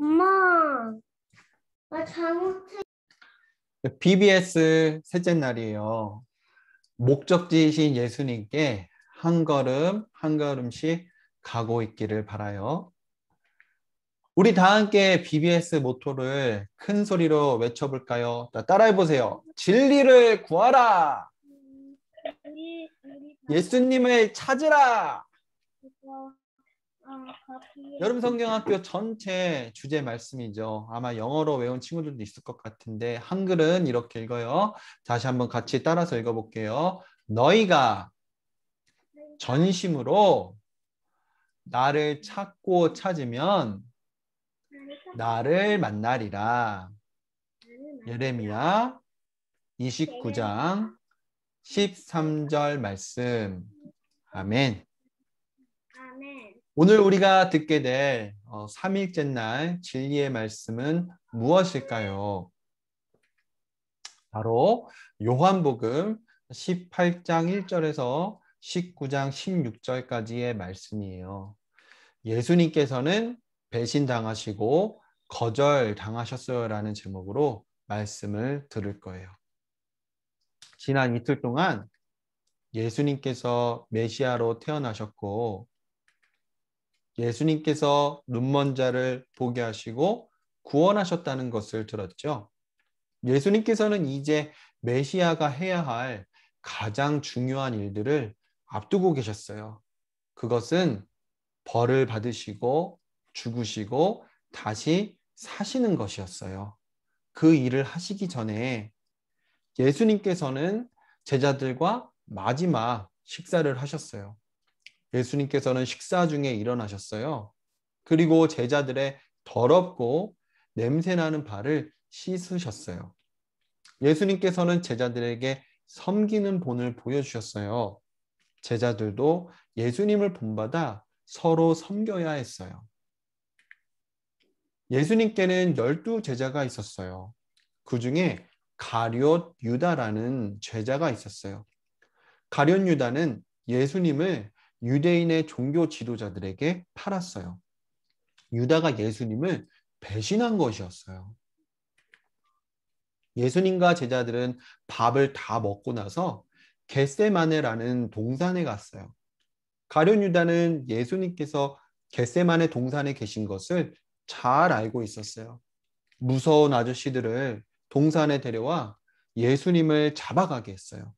엄마, 나 잘못해. BBS 셋째 날이에요. 목적지이신 예수님께 한 걸음 한 걸음씩 가고 있기를 바라요. 우리 다 함께 BBS 모토를 큰 소리로 외쳐볼까요? 따라해 보세요. 진리를 구하라. 음, 예수님을 찾으라. 아, 여름 성경학교 전체 주제 말씀이죠. 아마 영어로 외운 친구들도 있을 것 같은데 한글은 이렇게 읽어요. 다시 한번 같이 따라서 읽어볼게요. 너희가 전심으로 나를 찾고 찾으면 나를 만나리라. 예레미야 29장 13절 말씀. 아멘. 오늘 우리가 듣게 될3일째날 어, 진리의 말씀은 무엇일까요? 바로 요한복음 18장 1절에서 19장 16절까지의 말씀이에요. 예수님께서는 배신당하시고 거절당하셨어요라는 제목으로 말씀을 들을 거예요. 지난 이틀 동안 예수님께서 메시아로 태어나셨고 예수님께서 눈먼 자를 보게 하시고 구원하셨다는 것을 들었죠. 예수님께서는 이제 메시아가 해야 할 가장 중요한 일들을 앞두고 계셨어요. 그것은 벌을 받으시고 죽으시고 다시 사시는 것이었어요. 그 일을 하시기 전에 예수님께서는 제자들과 마지막 식사를 하셨어요. 예수님께서는 식사 중에 일어나셨어요. 그리고 제자들의 더럽고 냄새나는 발을 씻으셨어요. 예수님께서는 제자들에게 섬기는 본을 보여주셨어요. 제자들도 예수님을 본받아 서로 섬겨야 했어요. 예수님께는 열두 제자가 있었어요. 그 중에 가룟 유다라는 제자가 있었어요. 가룟 유다는 예수님을 유대인의 종교 지도자들에게 팔았어요. 유다가 예수님을 배신한 것이었어요. 예수님과 제자들은 밥을 다 먹고 나서 겟세마네라는 동산에 갔어요. 가룟 유다는 예수님께서 겟세마네 동산에 계신 것을 잘 알고 있었어요. 무서운 아저씨들을 동산에 데려와 예수님을 잡아가게 했어요.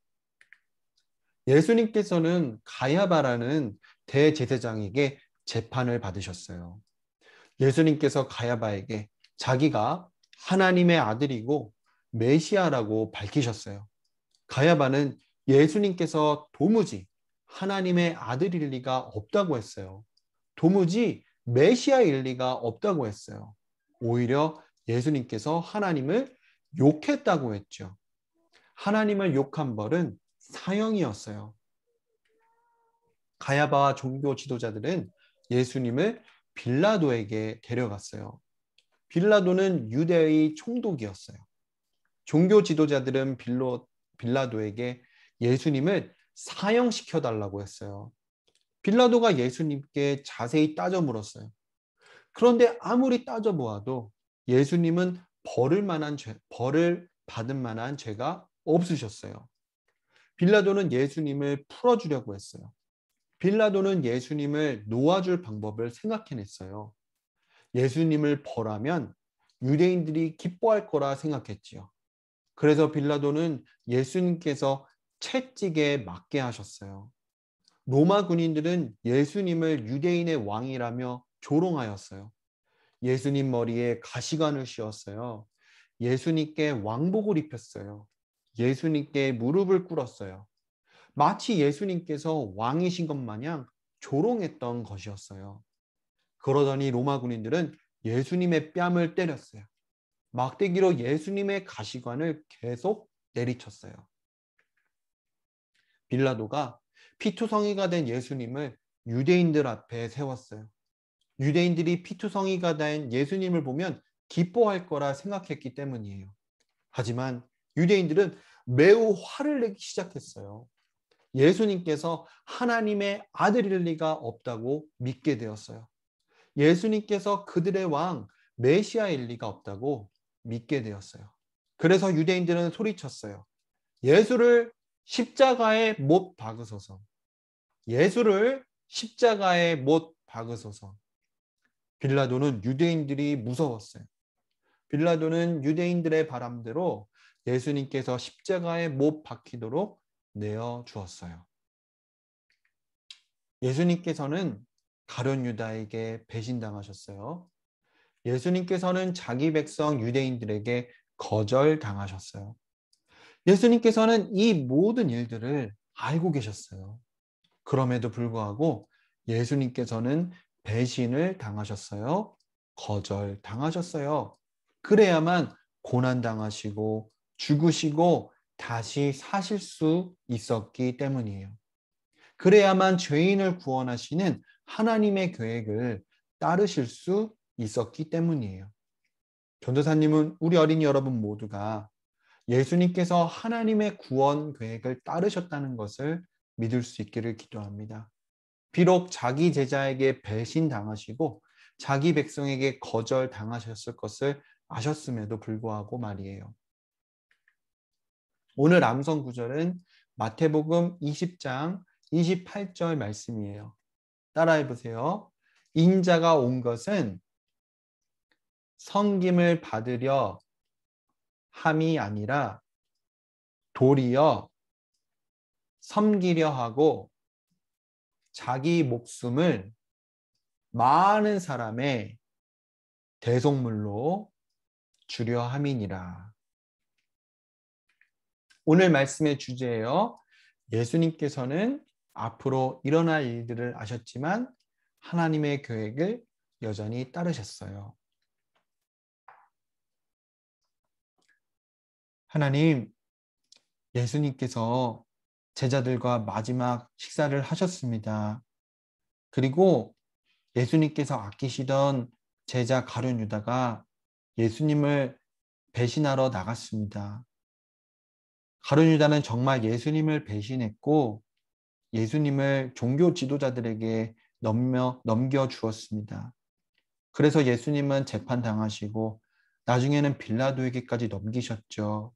예수님께서는 가야바라는 대제사장에게 재판을 받으셨어요. 예수님께서 가야바에게 자기가 하나님의 아들이고 메시아라고 밝히셨어요. 가야바는 예수님께서 도무지 하나님의 아들일 리가 없다고 했어요. 도무지 메시아일 리가 없다고 했어요. 오히려 예수님께서 하나님을 욕했다고 했죠. 하나님을 욕한 벌은 사형이었어요. 가야바와 종교 지도자들은 예수님을 빌라도에게 데려갔어요. 빌라도는 유대의 총독이었어요. 종교 지도자들은 빌로, 빌라도에게 예수님을 사형시켜 달라고 했어요. 빌라도가 예수님께 자세히 따져 물었어요. 그런데 아무리 따져 보아도 예수님은 벌을 만한 죄, 벌을 받은 만한 죄가 없으셨어요. 빌라도는 예수님을 풀어주려고 했어요. 빌라도는 예수님을 놓아줄 방법을 생각해냈어요. 예수님을 벌하면 유대인들이 기뻐할 거라 생각했지요. 그래서 빌라도는 예수님께서 채찍에 맞게 하셨어요. 로마 군인들은 예수님을 유대인의 왕이라며 조롱하였어요. 예수님 머리에 가시관을 씌웠어요. 예수님께 왕복을 입혔어요. 예수님께 무릎을 꿇었어요. 마치 예수님께서 왕이신 것 마냥 조롱했던 것이었어요. 그러더니 로마 군인들은 예수님의 뺨을 때렸어요. 막대기로 예수님의 가시관을 계속 내리쳤어요. 빌라도가 피투성이가 된 예수님을 유대인들 앞에 세웠어요. 유대인들이 피투성이가 된 예수님을 보면 기뻐할 거라 생각했기 때문이에요. 하지만 유대인들은 매우 화를 내기 시작했어요. 예수님께서 하나님의 아들일 리가 없다고 믿게 되었어요. 예수님께서 그들의 왕 메시아일 리가 없다고 믿게 되었어요. 그래서 유대인들은 소리쳤어요. 예수를 십자가에 못 박으소서. 예수를 십자가에 못 박으소서. 빌라도는 유대인들이 무서웠어요. 빌라도는 유대인들의 바람대로 예수님께서 십자가에 못 박히도록 내어 주었어요. 예수님께서는 가룟 유다에게 배신당하셨어요. 예수님께서는 자기 백성 유대인들에게 거절당하셨어요. 예수님께서는 이 모든 일들을 알고 계셨어요. 그럼에도 불구하고 예수님께서는 배신을 당하셨어요. 거절당하셨어요. 그래야만 고난당하시고 죽으시고 다시 사실 수 있었기 때문이에요. 그래야만 죄인을 구원하시는 하나님의 계획을 따르실 수 있었기 때문이에요. 전도사님은 우리 어린이 여러분 모두가 예수님께서 하나님의 구원 계획을 따르셨다는 것을 믿을 수 있기를 기도합니다. 비록 자기 제자에게 배신당하시고 자기 백성에게 거절당하셨을 것을 아셨음에도 불구하고 말이에요. 오늘 암송 구절은 마태복음 20장 28절 말씀이에요. 따라해 보세요. 인자가 온 것은 성김을 받으려 함이 아니라 도리어 섬기려 하고 자기 목숨을 많은 사람의 대속물로 주려 함이니라. 오늘 말씀의 주제예요. 예수님께서는 앞으로 일어날 일들을 아셨지만 하나님의 계획을 여전히 따르셨어요. 하나님, 예수님께서 제자들과 마지막 식사를 하셨습니다. 그리고 예수님께서 아끼시던 제자 가룟 유다가 예수님을 배신하러 나갔습니다. 가룟 유다는 정말 예수님을 배신했고 예수님을 종교 지도자들에게 넘겨, 넘겨 주었습니다. 그래서 예수님은 재판당하시고 나중에는 빌라도에게까지 넘기셨죠.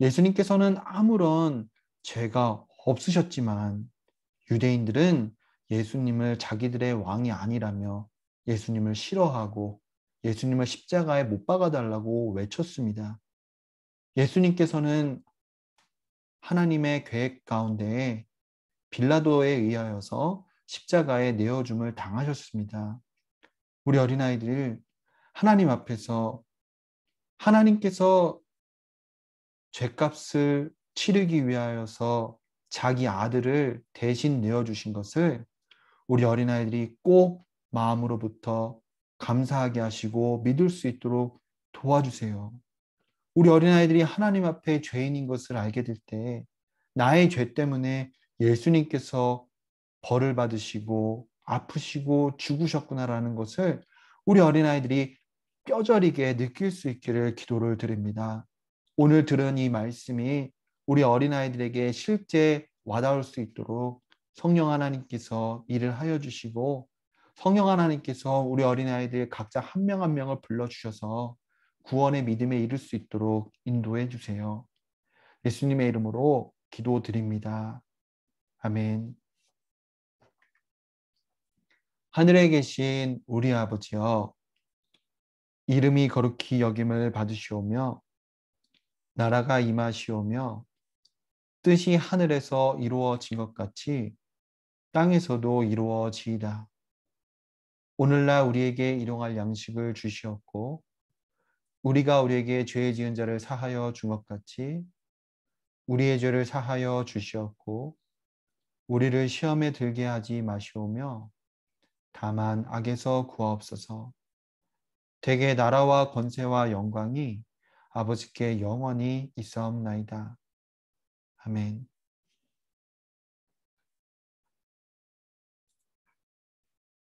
예수님께서는 아무런 죄가 없으셨지만 유대인들은 예수님을 자기들의 왕이 아니라며 예수님을 싫어하고 예수님을 십자가에 못 박아달라고 외쳤습니다. 예수님께서는 하나님의 계획 가운데에 빌라도에 의하여서 십자가에 내어줌을 당하셨습니다. 우리 어린아이들 하나님 앞에서 하나님께서 죄값을 치르기 위하여서 자기 아들을 대신 내어주신 것을 우리 어린아이들이 꼭 마음으로부터 감사하게 하시고 믿을 수 있도록 도와주세요. 우리 어린아이들이 하나님 앞에 죄인인 것을 알게 될 때 나의 죄 때문에 예수님께서 벌을 받으시고 아프시고 죽으셨구나라는 것을 우리 어린아이들이 뼈저리게 느낄 수 있기를 기도를 드립니다. 오늘 들은 이 말씀이 우리 어린아이들에게 실제 와닿을 수 있도록 성령 하나님께서 일을 하여 주시고 성령 하나님께서 우리 어린아이들 각자 한 명한 한 명을 불러주셔서 구원의 믿음에 이를 수 있도록 인도해 주세요. 예수님의 이름으로 기도드립니다. 아멘. 하늘에 계신 우리 아버지여, 이름이 거룩히 여김을 받으시오며, 나라가 임하시오며, 뜻이 하늘에서 이루어진 것 같이 땅에서도 이루어지이다. 오늘날 우리에게 일용할 양식을 주시었고, 우리가 우리에게 죄 지은 자를 사하여 준 것 같이 우리의 죄를 사하여 주시었고 우리를 시험에 들게 하지 마시오며 다만 악에서 구하옵소서 대개 나라와 권세와 영광이 아버지께 영원히 있사옵나이다. 아멘.